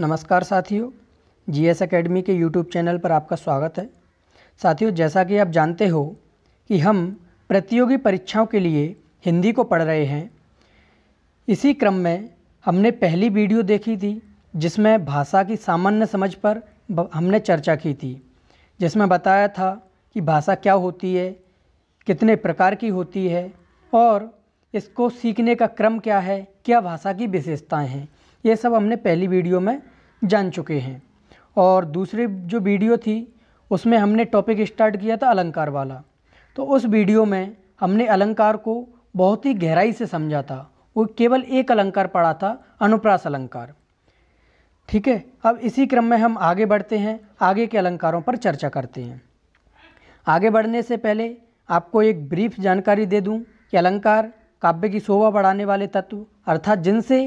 नमस्कार साथियों G S academy के यूट्यूब चैनल पर आपका स्वागत है साथियों जैसा कि आप जानते हो कि हम प्रतियोगी परीक्षाओं के लिए हिंदी को पढ़ रहे हैं इसी क्रम में हमने पहली वीडियो देखी थी जिसमें भाषा की सामान्य समझ पर हमने चर्चा की थी जिसमें बताया था कि भाषा क्या होती है कितने प्रकार की होती है और इसको सीखने का क्रम क्या है क्या भाषा की विशेषताएँ हैं ये सब हमने पहली वीडियो में जान चुके हैं और दूसरी जो वीडियो थी उसमें हमने टॉपिक स्टार्ट किया था अलंकार वाला तो उस वीडियो में हमने अलंकार को बहुत ही गहराई से समझा था वो केवल एक अलंकार पढ़ा था अनुप्रास अलंकार ठीक है अब इसी क्रम में हम आगे बढ़ते हैं आगे के अलंकारों पर चर्चा करते हैं आगे बढ़ने से पहले आपको एक ब्रीफ जानकारी दे दूं कि अलंकार काव्य की शोभा बढ़ाने वाले तत्व अर्थात जिनसे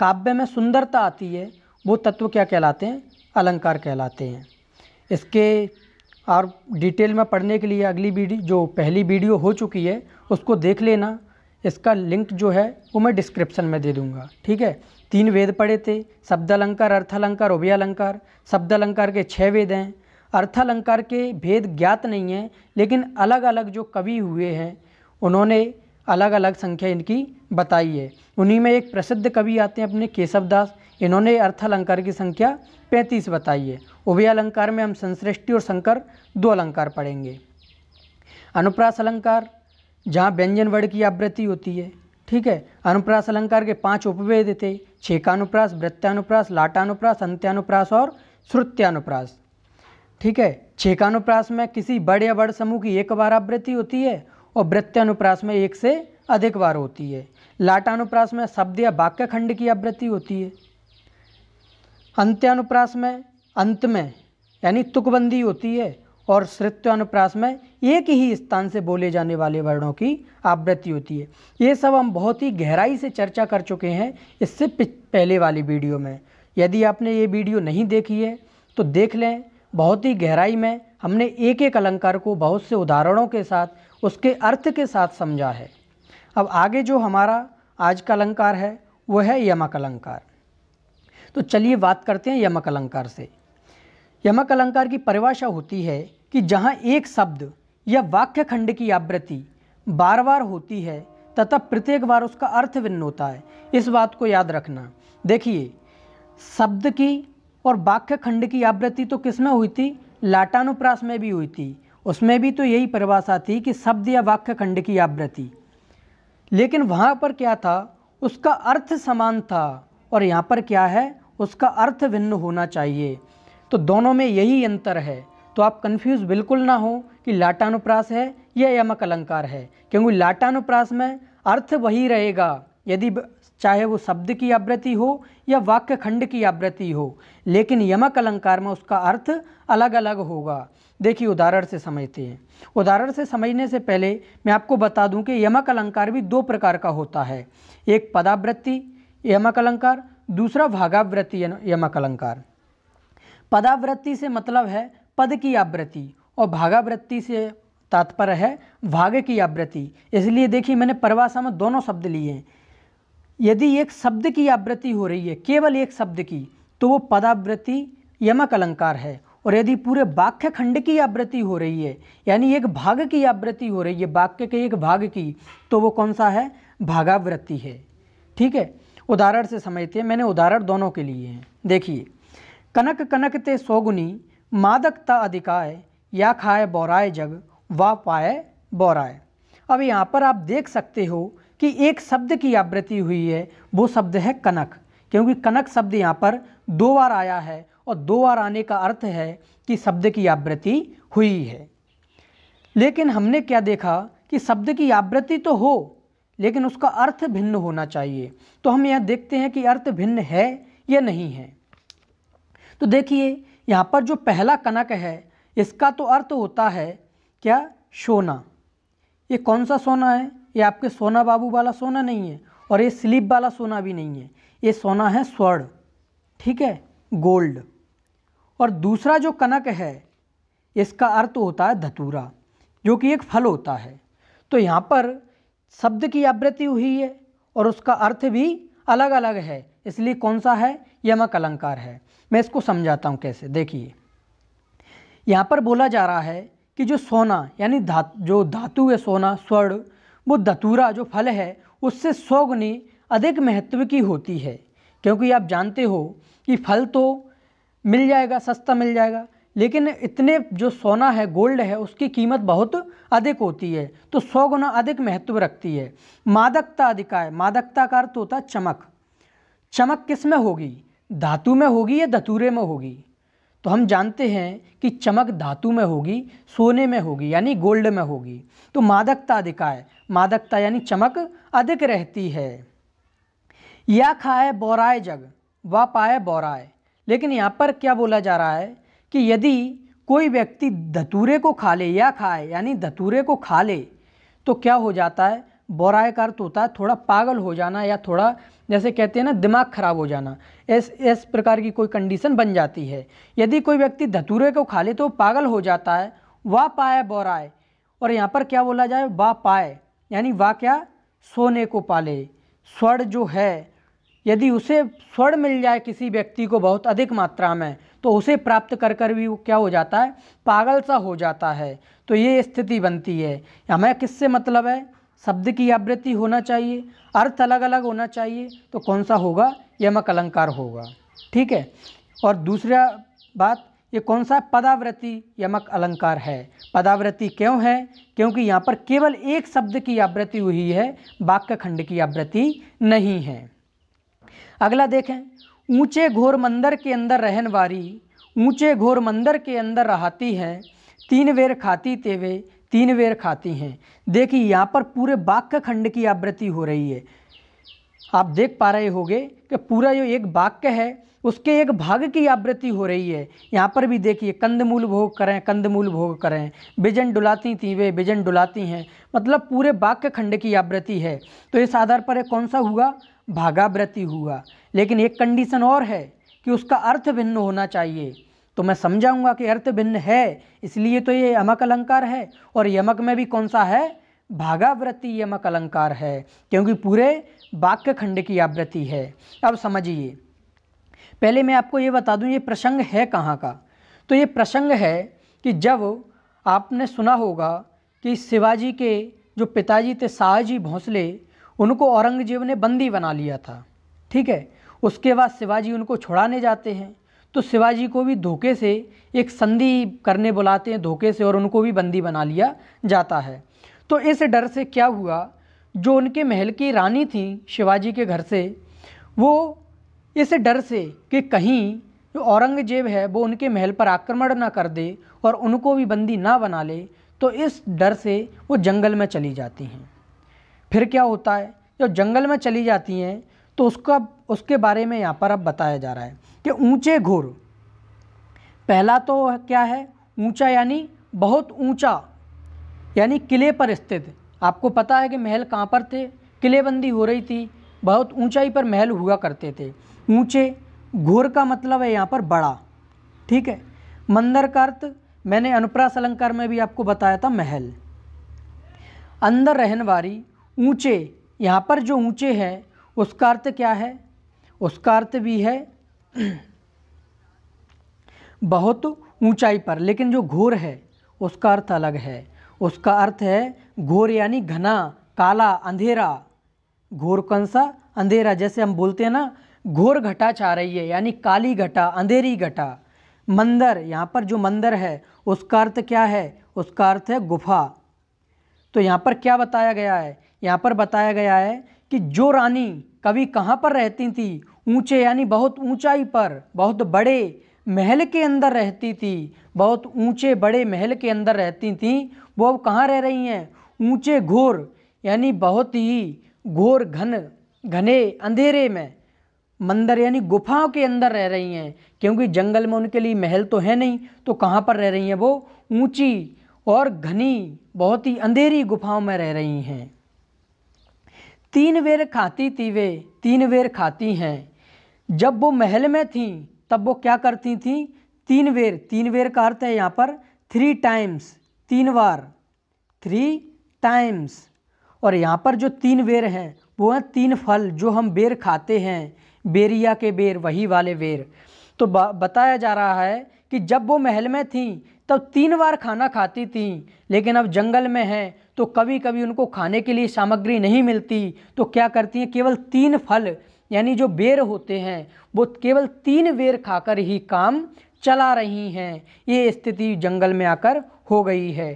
काव्य में सुंदरता आती है वो तत्व क्या कहलाते हैं अलंकार कहलाते हैं इसके और डिटेल में पढ़ने के लिए अगली वीडियो जो पहली वीडियो हो चुकी है उसको देख लेना इसका लिंक जो है वो मैं डिस्क्रिप्शन में दे दूंगा ठीक है तीन वेद पढ़े थे शब्द अलंकार अर्थालंकार उभयालंकार शब्द अलंकार के छः वेद हैं अर्थालंकार के भेद ज्ञात नहीं हैं लेकिन अलग अलग जो कवि हुए हैं उन्होंने अलग अलग संख्या इनकी बताई है उन्हीं में एक प्रसिद्ध कवि आते हैं अपने केशव दास इन्होंने अर्थालंकार की संख्या पैंतीस बताई है उभय अलंकार में हम संश्रेष्टि और शंकर दो अलंकार पढ़ेंगे अनुप्रास अलंकार जहाँ व्यंजन वर्ण की आवृत्ति होती है ठीक है अनुप्रास अलंकार के पांच उपवेद थे छेकानुप्रास वृत्यानुप्रास लाटानुप्रास अंत्यानुप्रास और श्रुत्यानुप्रास ठीक है छेकानुप्रास में किसी बड़ या बड़ समूह की एक बार आवृत्ति होती है और वृत्तानुप्रास में एक से अधिक बार होती है लाटानुप्रास में शब्द या वाक्य खंड की आवृत्ति होती है अंत्यानुप्रास में अंत में यानी तुकबंदी होती है और श्रित्वानुप्रास में एक ही स्थान से बोले जाने वाले वर्णों की आवृत्ति होती है ये सब हम बहुत ही गहराई से चर्चा कर चुके हैं इससे पहले वाली वीडियो में यदि आपने ये वीडियो नहीं देखी है तो देख लें बहुत ही गहराई में हमने एक एक अलंकार को बहुत से उदाहरणों के साथ उसके अर्थ के साथ समझा है अब आगे जो हमारा आज का अलंकार है वो है यमक अलंकार तो चलिए बात करते हैं यमक अलंकार से यमक अलंकार की परिभाषा होती है कि जहाँ एक शब्द या वाक्य खंड की आवृत्ति बार बार होती है तथा प्रत्येक बार उसका अर्थ भिन्न होता है इस बात को याद रखना देखिए शब्द की और वाक्य खंड की आवृत्ति तो किस में हुई थी लाटानुप्रास में भी हुई थी उसमें भी तो यही परिभाषा थी कि शब्द या वाक्य खंड की आवृत्ति लेकिन वहाँ पर क्या था उसका अर्थ समान था और यहाँ पर क्या है उसका अर्थ भिन्न होना चाहिए तो दोनों में यही अंतर है तो आप कंफ्यूज बिल्कुल ना हो कि लाटानुप्रास है या यमक अलंकार है क्योंकि लाटानुप्रास में अर्थ वही रहेगा यदि चाहे वो शब्द की आवृत्ति हो या वाक्य खंड की आवृत्ति हो लेकिन यमक अलंकार में उसका अर्थ अलग अलग होगा देखिए उदाहरण से समझते हैं उदाहरण से समझने से पहले मैं आपको बता दूं कि यमक अलंकार भी दो प्रकार का होता है एक पदावृत्ति यमक अलंकार दूसरा भागावृत्ति यमक अलंकार पदावृत्ति से मतलब है पद की आवृत्ति और भागावृत्ति से तात्पर्य है भाग की आवृत्ति इसलिए देखिए मैंने परवासा में दोनों शब्द लिए हैं यदि एक शब्द की आवृत्ति हो रही है केवल एक शब्द की तो वो पदावृत्ति यमक अलंकार है और यदि पूरे वाक्य खंड की आवृत्ति हो रही है यानी एक भाग की आवृत्ति हो रही है वाक्य के एक भाग की तो वो कौन सा है भागावृत्ति है ठीक है उदाहरण से समझते हैं मैंने उदाहरण दोनों के लिए हैं देखिए कनक कनक ते सोगुनी मादकता अधिकाय या खाए बौराए जग वा पाए बौराए अब यहाँ पर आप देख सकते हो कि एक शब्द की आवृत्ति हुई है वो शब्द है कनक क्योंकि कनक शब्द यहाँ पर दो बार आया है और दो बार आने का अर्थ है कि शब्द की आवृत्ति हुई है लेकिन हमने क्या देखा कि शब्द की आवृत्ति तो हो लेकिन उसका अर्थ भिन्न होना चाहिए तो हम यह देखते हैं कि अर्थ भिन्न है या नहीं है तो देखिए यहाँ पर जो पहला कनक है इसका तो अर्थ होता है क्या सोना ये कौन सा सोना है ये आपके सोना बाबू वाला सोना नहीं है और ये स्लीप वाला सोना भी नहीं है ये सोना है स्वर्ण ठीक है गोल्ड और दूसरा जो कनक है इसका अर्थ होता है धतूरा जो कि एक फल होता है तो यहाँ पर शब्द की आवृत्ति हुई है और उसका अर्थ भी अलग अलग है इसलिए कौन सा है यमक अलंकार है मैं इसको समझाता हूँ कैसे देखिए यहाँ पर बोला जा रहा है कि जो सोना यानी धातु जो धातु है सोना स्वर्ण वो धतूरा जो फल है उससे सौ अधिक महत्व की होती है क्योंकि आप जानते हो कि फल तो मिल जाएगा सस्ता मिल जाएगा लेकिन इतने जो सोना है गोल्ड है उसकी कीमत बहुत अधिक होती है तो सौ गुना अधिक महत्व रखती है मादकता अधिकाय मादकता का अर्थ होता है चमक चमक किस में होगी धातु में होगी या धतूरे में होगी तो हम जानते हैं कि चमक धातु में होगी सोने में होगी यानी गोल्ड में होगी तो मादकता अधिकाय मादकता यानी चमक अधिक रहती है या खाए बोराए जग व पाए बोराए लेकिन यहाँ पर क्या बोला जा रहा है कि यदि कोई व्यक्ति धतूरे को खा ले या खाए यानी धतूरे को खा ले तो क्या हो जाता है बोराए का अर्थ होता है थोड़ा पागल हो जाना या थोड़ा जैसे कहते हैं ना दिमाग खराब हो जाना इस इस प्रकार की कोई कंडीशन बन जाती है यदि कोई व्यक्ति धतूरे को खा ले तो पागल हो जाता है वाह पाए बोराए और यहाँ पर क्या बोला जाए वा पाए यानी वाह क्या सोने को पाले स्वर्ण जो है यदि उसे स्वर्ण मिल जाए किसी व्यक्ति को बहुत अधिक मात्रा में तो उसे प्राप्त कर कर भी वो क्या हो जाता है पागल सा हो जाता है तो ये स्थिति बनती है हमें किससे मतलब है शब्द की आवृत्ति होना चाहिए अर्थ अलग अलग होना चाहिए तो कौन सा होगा यमक अलंकार होगा ठीक है और दूसरा बात ये कौन सा पदावृत्ति यमक अलंकार है पदावृत्ति क्यों है क्योंकि यहाँ पर केवल एक शब्द की आवृत्ति हुई है वाक्य खंड की आवृत्ति नहीं है अगला देखें ऊंचे घोर मंदिर के अंदर रहन वाली ऊंचे घोर मंदिर के अंदर रहती है तीन वेर खाती तेवे तीन बेर खाती हैं देखिए यहाँ पर पूरे बाघ का खंड की आवृत्ति हो रही है आप देख पा रहे होंगे कि पूरा जो एक वाक्य है उसके एक भाग की आवृत्ति हो रही है यहाँ पर भी देखिए कंदमूल भोग करें कंदमूल भोग करें बिजन डुलाती थी वे बिजन डुलाती हैं मतलब पूरे वाक्य खंड की आवृत्ति है तो इस आधार पर एक कौन सा हुआ भागावृत्ति हुआ लेकिन एक कंडीशन और है कि उसका अर्थ भिन्न होना चाहिए तो मैं समझाऊंगा कि अर्थ भिन्न है इसलिए तो ये यमक अलंकार है और यमक में भी कौन सा है भागावृत्ति यमक अलंकार है क्योंकि पूरे वाक्य खंड की आवृत्ति है अब समझिए पहले मैं आपको ये बता दूं ये प्रसंग है कहाँ का तो ये प्रसंग है कि जब आपने सुना होगा कि शिवाजी के जो पिताजी थे शाहजी भोंसले उनको औरंगजेब ने बंदी बना लिया था ठीक है उसके बाद शिवाजी उनको छुड़ाने जाते हैं तो शिवाजी को भी धोखे से एक संधि करने बुलाते हैं धोखे से और उनको भी बंदी बना लिया जाता है तो इस डर से क्या हुआ जो उनके महल की रानी थी शिवाजी के घर से वो इस डर से कि कहीं जो औरंगजेब है वो उनके महल पर आक्रमण ना कर दे और उनको भी बंदी ना बना ले तो इस डर से वो जंगल में चली जाती हैं फिर क्या होता है जब जंगल में चली जाती हैं तो उसका उसके बारे में यहाँ पर अब बताया जा रहा है कि ऊंचे घोर पहला तो क्या है ऊंचा यानी बहुत ऊंचा यानी किले पर स्थित आपको पता है कि महल कहाँ पर थे किलेबंदी हो रही थी बहुत ऊंचाई पर महल हुआ करते थे ऊंचे घोर का मतलब है यहाँ पर बड़ा ठीक है मंदर का अर्थ मैंने अनुप्रास अलंकार में भी आपको बताया था महल अंदर रहन वाली ऊँचे यहाँ पर जो ऊँचे हैं उसका अर्थ क्या है उसका अर्थ भी है बहुत ऊंचाई पर लेकिन जो घोर है उसका अर्थ अलग है उसका अर्थ है घोर यानी घना काला अंधेरा घोर कौन सा अंधेरा जैसे हम बोलते हैं ना घोर घटा चाह रही है यानी काली घटा अंधेरी घटा मंदिर यहाँ पर जो मंदिर है उसका अर्थ क्या है उसका अर्थ है गुफा तो यहाँ पर क्या बताया गया है यहाँ पर बताया गया है कि जो रानी कभी कहाँ पर रहती थी ऊंचे यानी बहुत ऊंचाई पर बहुत बड़े महल के अंदर रहती थी बहुत ऊंचे बड़े महल के अंदर रहती थी वो अब कहाँ रह रही हैं ऊंचे घोर यानी बहुत ही घोर घन घने अंधेरे में मंदिर यानी गुफाओं के अंदर रह रही हैं क्योंकि जंगल में उनके लिए महल तो है नहीं तो कहाँ पर रह रही हैं वो ऊंची और घनी बहुत ही अंधेरी गुफाओं में रह रही हैं तीन बेर खाती थी वे तीन बेर खाती हैं जब वो महल में थी तब वो क्या करती थीं तीन बेर तीन बेर का अर्थ है यहाँ पर थ्री टाइम्स तीन बार थ्री टाइम्स और यहाँ पर जो तीन बेर हैं वो हैं तीन फल जो हम बेर खाते हैं बेरिया के बेर वही वाले बेर तो बताया जा रहा है कि जब वो महल में थी तब तीन बार खाना खाती थी लेकिन अब जंगल में हैं तो कभी कभी उनको खाने के लिए सामग्री नहीं मिलती तो क्या करती हैं केवल तीन फल यानी जो बेर होते हैं वो केवल तीन बेर खाकर ही काम चला रही हैं ये स्थिति जंगल में आकर हो गई है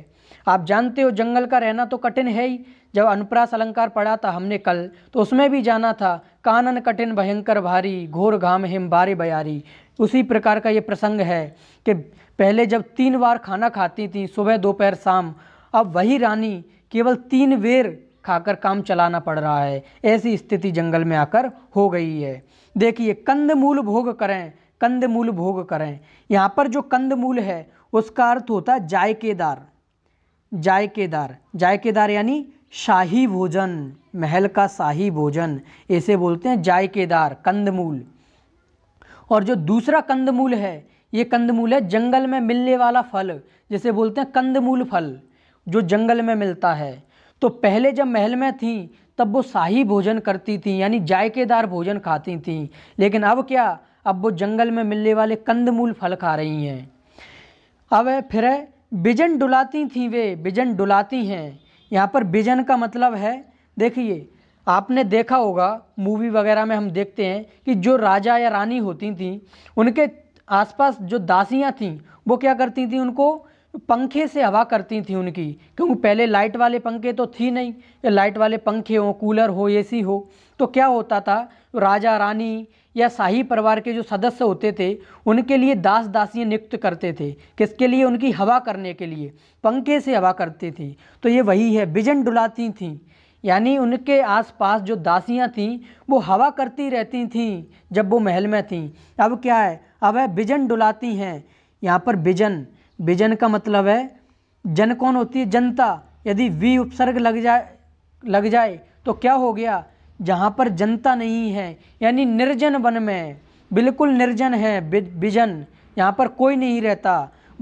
आप जानते हो जंगल का रहना तो कठिन है ही जब अनुप्रास अलंकार पढ़ा था हमने कल तो उसमें भी जाना था कानन कठिन भयंकर भारी घोर घाम हिम बारे बयारी उसी प्रकार का ये प्रसंग है कि पहले जब तीन बार खाना खाती थी सुबह दोपहर शाम अब वही रानी केवल तीन वेर खाकर काम चलाना पड़ रहा है ऐसी स्थिति जंगल में आकर हो गई है देखिए कंदमूल भोग करें कंदमूल भोग करें यहाँ पर जो कंदमूल है उसका अर्थ होता है जायकेदार जायकेदार जायकेदार यानी शाही भोजन महल का शाही भोजन ऐसे बोलते हैं जायकेदार कंदमूल और जो दूसरा कंदमूल है ये कंदमूल है जंगल में मिलने वाला फल जिसे बोलते हैं कंदमूल फल जो जंगल में मिलता है तो पहले जब महल में थीं तब वो शाही भोजन करती थीं यानी जायकेदार भोजन खाती थीं लेकिन अब क्या अब वो जंगल में मिलने वाले कंदमूल फल खा रही हैं अब फिर है बिजन डुलाती थीं वे बिजन डुलाती हैं यहाँ पर बिजन का मतलब है देखिए आपने देखा होगा मूवी वगैरह में हम देखते हैं कि जो राजा या रानी होती थीं उनके आसपास जो दासियाँ थीं वो क्या करती थीं उनको पंखे से हवा करती थी उनकी क्योंकि पहले लाइट वाले पंखे तो थी नहीं या लाइट वाले पंखे हों कूलर हो एसी हो तो क्या होता था राजा रानी या शाही परिवार के जो सदस्य होते थे उनके लिए दास दासियाँ नियुक्त करते थे किसके लिए उनकी हवा करने के लिए पंखे से हवा करती थी तो ये वही है बिजन डुलाती थी यानी उनके आसपास जो दासियाँ थीं वो हवा करती रहती थीं जब वो महल में थीं अब क्या है अब है बिजन डुलाती हैं यहाँ पर बिजन विजन का मतलब है जन कौन होती है जनता यदि वी उपसर्ग लग जाए लग जाए तो क्या हो गया जहाँ पर जनता नहीं है यानी निर्जन वन में बिल्कुल निर्जन है विजन यहाँ पर कोई नहीं रहता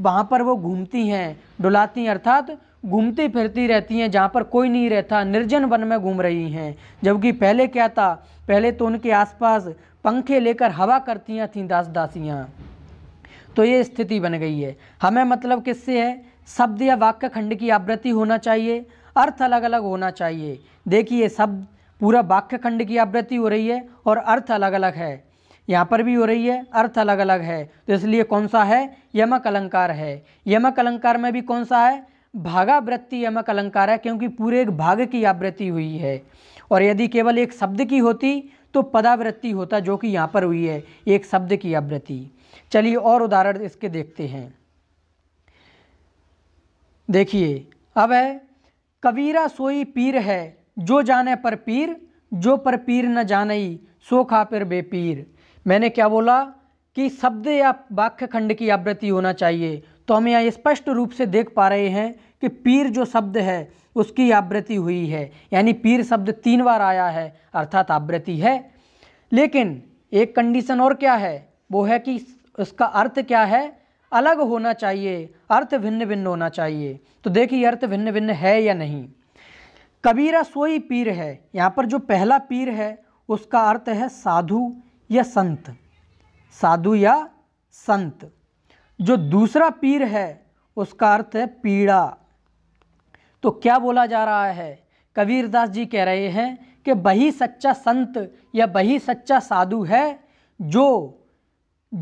वहाँ पर वो घूमती हैं डुलाती हैं अर्थात घूमती फिरती रहती हैं जहाँ पर कोई नहीं रहता निर्जन वन में घूम रही हैं जबकि पहले क्या था पहले तो उनके आसपास पंखे लेकर हवा करती थीं दास दासियाँ तो ये स्थिति बन गई है हमें मतलब किससे है शब्द या वाक्य खंड की आवृत्ति होना चाहिए अर्थ अलग अलग होना चाहिए देखिए शब्द पूरा वाक्य खंड की आवृत्ति हो रही है और अर्थ अलग अलग है यहाँ पर भी हो रही है अर्थ अलग अलग है तो इसलिए कौन सा है यमक अलंकार है यमक अलंकार में भी कौन सा है भागावृत्ति यमक अलंकार है क्योंकि पूरे एक भाग की आवृत्ति हुई है और यदि केवल एक शब्द की होती तो पदावृत्ति होता जो कि यहाँ पर हुई है एक शब्द की आवृत्ति चलिए और उदाहरण इसके देखते हैं देखिए अब है कबीरा सोई पीर है जो जाने पर पीर जो पर पीर न ही सो खा पर बेपीर मैंने क्या बोला कि शब्द या वाक्य खंड की आवृत्ति होना चाहिए तो हम यहाँ स्पष्ट रूप से देख पा रहे हैं कि पीर जो शब्द है उसकी आवृत्ति हुई है यानी पीर शब्द तीन बार आया है अर्थात आवृत्ति है लेकिन एक कंडीशन और क्या है वो है कि उसका अर्थ क्या है अलग होना चाहिए अर्थ भिन्न भिन्न होना चाहिए तो देखिए अर्थ भिन्न भिन्न है या नहीं कबीरा सोई पीर है यहाँ पर जो पहला पीर है उसका अर्थ है साधु या संत साधु या संत जो दूसरा पीर है उसका अर्थ है पीड़ा तो क्या बोला जा रहा है कबीरदास जी कह रहे हैं कि वही सच्चा संत या वही सच्चा साधु है जो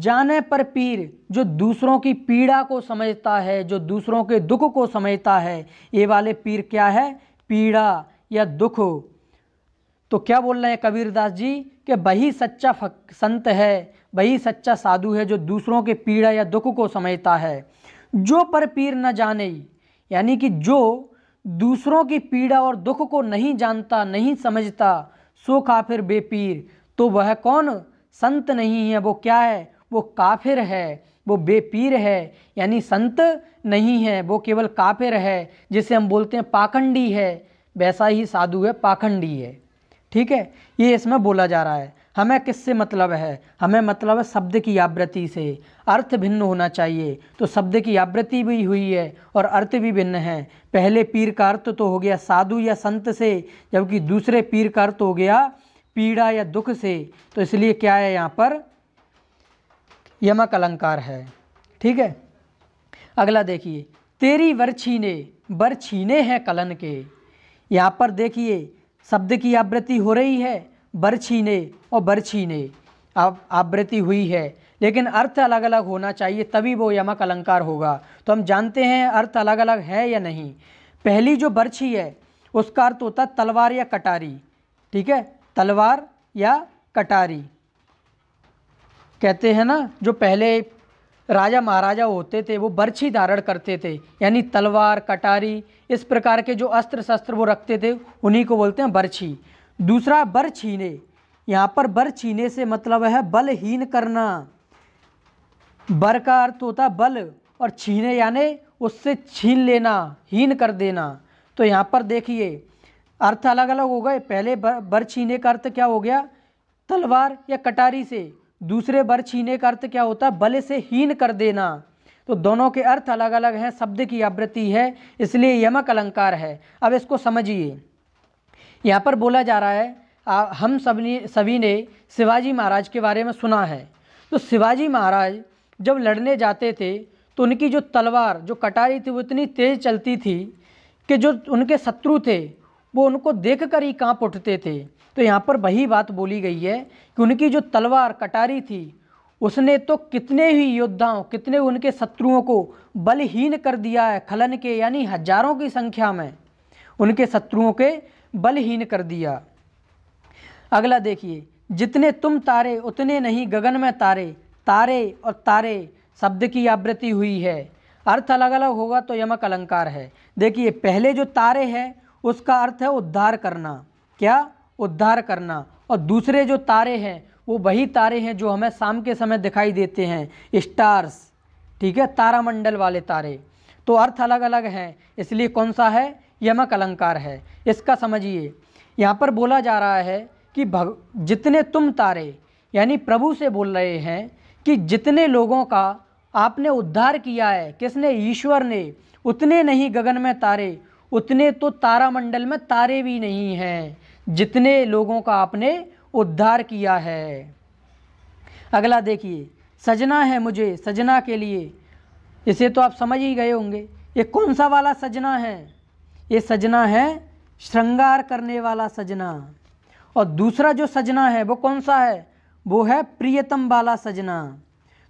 जाने पर पीर जो दूसरों की पीड़ा को समझता है जो दूसरों के दुख को समझता है ये वाले पीर क्या है पीड़ा या दुख तो क्या बोल रहे हैं कबीरदास जी कि वही सच्चा संत है वही सच्चा साधु है जो दूसरों के पीड़ा या दुख को समझता है जो पर पीर न जाने यानी कि जो दूसरों की पीड़ा और दुख को नहीं जानता नहीं समझता सो काफिर बेपीर तो वह कौन संत नहीं है वो क्या है वो काफिर है वो बेपीर है यानी संत नहीं है वो केवल काफिर है जिसे हम बोलते हैं पाखंडी है वैसा ही साधु है पाखंडी है ठीक है ये इसमें बोला जा रहा है हमें किससे मतलब है हमें मतलब है शब्द की आवृत्ति से अर्थ भिन्न होना चाहिए तो शब्द की आवृत्ति भी हुई है और अर्थ भी भिन्न है पहले पीर का अर्थ तो हो गया साधु या संत से जबकि दूसरे पीर का अर्थ हो गया पीड़ा या दुख से तो इसलिए क्या है यहाँ पर यमक अलंकार है ठीक है अगला देखिए तेरी वरछीने वर छीने हैं कलन के यहाँ पर देखिए शब्द की आवृत्ति हो रही है बरछीने और बरछीने आप आवृत्ति हुई है लेकिन अर्थ अलग अलग होना चाहिए तभी वो यमक अलंकार होगा तो हम जानते हैं अर्थ अलग अलग है या नहीं पहली जो बरछी है उसका अर्थ होता है तलवार या कटारी ठीक है तलवार या कटारी कहते हैं ना जो पहले राजा महाराजा होते थे वो बरछी धारण करते थे यानी तलवार कटारी इस प्रकार के जो अस्त्र शस्त्र वो रखते थे उन्हीं को बोलते हैं बरछी दूसरा बर छीने यहाँ पर बर छीने से मतलब है बलहीन करना बर का अर्थ होता बल और छीने यानि उससे छीन लेना हीन कर देना तो यहाँ पर देखिए अर्थ अलग अलग हो गए पहले बर, बर छीने का अर्थ क्या हो गया तलवार या कटारी से दूसरे बर छीने का अर्थ क्या होता है बल से हीन कर देना तो दोनों के अर्थ अलग अलग हैं शब्द की आवृत्ति है इसलिए यमक अलंकार है अब इसको समझिए यहाँ पर बोला जा रहा है आ, हम सभी सभी ने शिवाजी महाराज के बारे में सुना है तो शिवाजी महाराज जब लड़ने जाते थे तो उनकी जो तलवार जो कटारी थी वो इतनी तेज़ चलती थी कि जो उनके शत्रु थे वो उनको देख कर ही काँप उठते थे तो यहाँ पर वही बात बोली गई है कि उनकी जो तलवार कटारी थी उसने तो कितने ही योद्धाओं कितने उनके शत्रुओं को बलहीन कर दिया है खलन के यानी हजारों की संख्या में उनके शत्रुओं के बलहीन कर दिया अगला देखिए जितने तुम तारे उतने नहीं गगन में तारे तारे और तारे शब्द की आवृत्ति हुई है अर्थ अलग अलग होगा तो यमक अलंकार है देखिए पहले जो तारे है उसका अर्थ है उद्धार करना क्या उद्धार करना और दूसरे जो तारे हैं वो वही तारे हैं जो हमें शाम के समय दिखाई देते हैं स्टार्स ठीक है तारामंडल वाले तारे तो अर्थ अलग अलग हैं इसलिए कौन सा है यमक अलंकार है इसका समझिए यहाँ पर बोला जा रहा है कि भग जितने तुम तारे यानी प्रभु से बोल रहे हैं कि जितने लोगों का आपने उद्धार किया है किसने ईश्वर ने उतने नहीं गगन में तारे उतने तो तारामंडल में तारे भी नहीं हैं जितने लोगों का आपने उद्धार किया है अगला देखिए सजना है मुझे सजना के लिए इसे तो आप समझ ही गए होंगे ये कौन सा वाला सजना है ये सजना है श्रृंगार करने वाला सजना और दूसरा जो सजना है वो कौन सा है वो है प्रियतम वाला सजना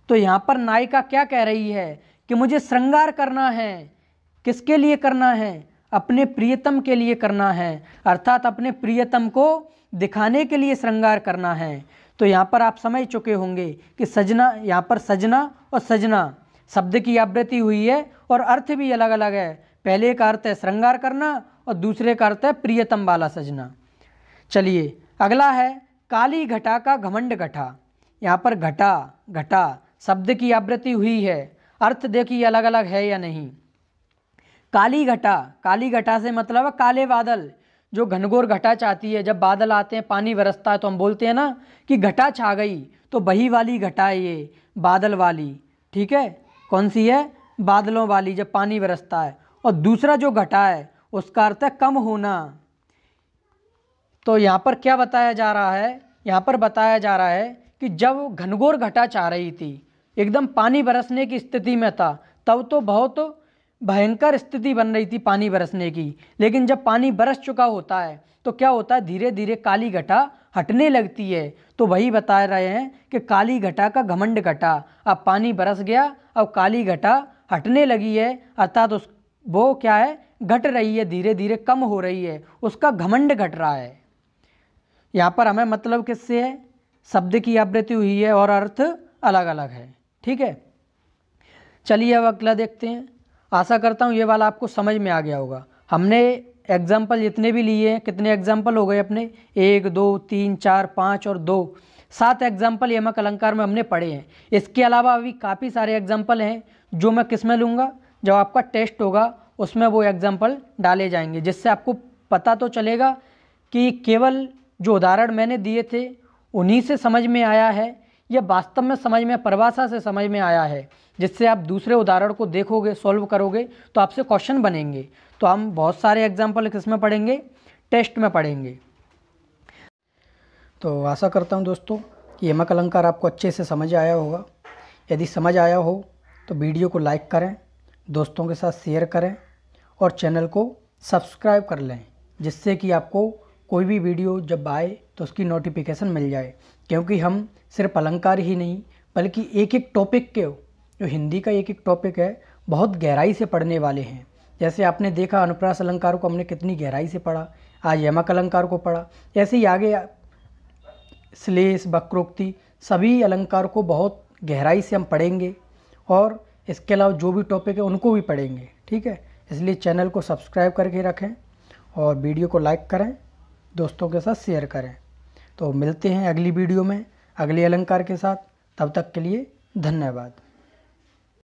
तो यहाँ पर नायिका क्या कह रही है कि मुझे श्रृंगार करना है किसके लिए करना है अपने प्रियतम के लिए करना है अर्थात अपने प्रियतम को दिखाने के लिए श्रृंगार करना है तो यहाँ पर आप समझ चुके होंगे कि सजना यहाँ पर सजना और सजना शब्द की आवृत्ति हुई है और अर्थ भी अलग अलग है पहले का अर्थ है श्रृंगार करना और दूसरे का अर्थ है प्रियतम वाला सजना चलिए अगला है काली घटा का घमंड घटा यहाँ पर घटा घटा शब्द की आवृत्ति हुई है अर्थ देखिए अलग अलग है या नहीं काली घटा काली घटा से मतलब है काले बादल जो घनघोर घटा चाहती है जब बादल आते हैं पानी बरसता है तो हम बोलते हैं ना कि घटा छा गई तो बही वाली घटा है ये बादल वाली ठीक है कौन सी है बादलों वाली जब पानी बरसता है और दूसरा जो घटा है उसका अर्थ है कम होना तो यहाँ पर क्या बताया जा रहा है यहाँ पर बताया जा रहा है कि जब घनघोर घटा चाह रही थी एकदम पानी बरसने की स्थिति में था तब तो बहुत भयंकर स्थिति बन रही थी पानी बरसने की लेकिन जब पानी बरस चुका होता है तो क्या होता है धीरे धीरे काली घटा हटने लगती है तो वही बता रहे हैं कि काली घटा का घमंड घटा अब पानी बरस गया अब काली घटा हटने लगी है अर्थात उस वो क्या है घट रही है धीरे धीरे कम हो रही है उसका घमंड घट रहा है यहाँ पर हमें मतलब किससे है शब्द की आवृत्ति हुई है और अर्थ अलग अलग है ठीक है चलिए अब अगला देखते हैं आशा करता हूँ ये वाला आपको समझ में आ गया होगा हमने एग्जाम्पल जितने भी लिए हैं कितने एग्जाम्पल हो गए अपने एक दो तीन चार पाँच और दो सात एग्जाम्पल यमक अलंकार में हमने पढ़े हैं इसके अलावा अभी काफ़ी सारे एग्जाम्पल हैं जो मैं किस में लूँगा जब आपका टेस्ट होगा उसमें वो एग्जाम्पल डाले जाएंगे जिससे आपको पता तो चलेगा कि केवल जो उदाहरण मैंने दिए थे उन्हीं से समझ में आया है या वास्तव में समझ में परिभाषा से समझ में आया है जिससे आप दूसरे उदाहरण को देखोगे सॉल्व करोगे तो आपसे क्वेश्चन बनेंगे तो हम बहुत सारे एग्जाम्पल किस में पढ़ेंगे टेस्ट में पढ़ेंगे तो आशा करता हूँ दोस्तों कि यमक अलंकार आपको अच्छे से समझ आया होगा यदि समझ आया हो तो वीडियो को लाइक करें दोस्तों के साथ शेयर करें और चैनल को सब्सक्राइब कर लें जिससे कि आपको कोई भी वीडियो जब आए तो उसकी नोटिफिकेशन मिल जाए क्योंकि हम सिर्फ अलंकार ही नहीं बल्कि एक एक टॉपिक के जो हिंदी का एक एक टॉपिक है बहुत गहराई से पढ़ने वाले हैं जैसे आपने देखा अनुप्रास अलंकार को हमने कितनी गहराई से पढ़ा आज यमक अलंकार को पढ़ा ऐसे ही आगे श्लेष वक्रोक्ति सभी अलंकार को बहुत गहराई से हम पढ़ेंगे और इसके अलावा जो भी टॉपिक है उनको भी पढ़ेंगे ठीक है इसलिए चैनल को सब्सक्राइब करके रखें और वीडियो को लाइक करें दोस्तों के साथ शेयर करें तो मिलते हैं अगली वीडियो में अगले अलंकार के साथ तब तक के लिए धन्यवाद